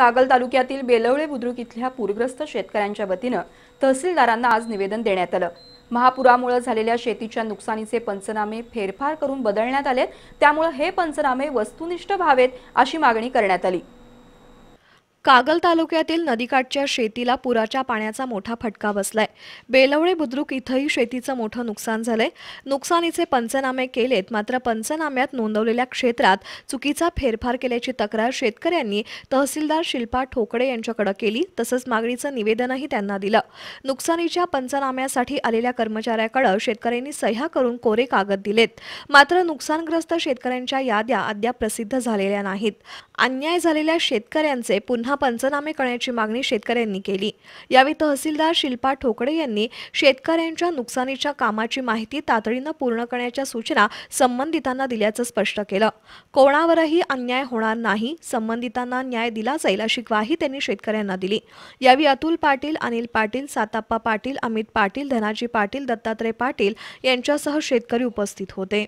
कागल तालुक्यातील बेलवळे बुद्रुक इथल्या पूरग्रस्त शेतकऱ्यांच्या वतीनं तहसीलदारांना आज निवेदन देण्यात आलं महापुरामुळे झालेल्या शेतीच्या नुकसानीचे पंचनामे फेरफार करून बदलण्यात आलेत त्यामुळे हे पंचनामे वस्तुनिष्ठ व्हावेत अशी मागणी करण्यात आली कागल तालुक्यातील नदीकाठच्या शेतीला पुराच्या पाण्याचा मोठा फटका बसलाय बेलवळे बुद्रुक इथंही शेतीचं मोठं नुकसान झालंय नुकसानीचे पंचनामे केलेत मात्र पंचनाम्यात नोंदवलेल्या क्षेत्रात चुकीचा फेरफार केल्याची तक्रार शेतकऱ्यांनी तहसीलदार शिल्पा ठोकडे यांच्याकडे केली तसंच मागणीचं निवेदनही त्यांना दिलं नुकसानीच्या पंचनाम्यासाठी आलेल्या कर्मचाऱ्याकडे शेतकऱ्यांनी सह्या करून कोरे कागद दिलेत मात्र नुकसानग्रस्त शेतकऱ्यांच्या याद्या अद्याप प्रसिद्ध झालेल्या नाहीत अन्याय झालेल्या शेतकऱ्यांचे पुन्हा पुन्हा पंचनामे करण्याची मागणी शेतकऱ्यांनी केली यावेळी तहसीलदार शिल्पा ठोकडे यांनी शेतकऱ्यांच्या नुकसानीच्या कामाची माहिती तातडीनं पूर्ण करण्याच्या सूचना संबंधितांना दिल्याचं स्पष्ट केलं कोणावरही अन्याय होणार नाही संबंधितांना न्याय दिला जाईल अशी ग्वाही त्यांनी शेतकऱ्यांना दिली यावेळी अतुल पाटील अनिल पाटील साताप्पा पाटील अमित पाटील धनाजी पाटील दत्तात्रय पाटील यांच्यासह शेतकरी उपस्थित होते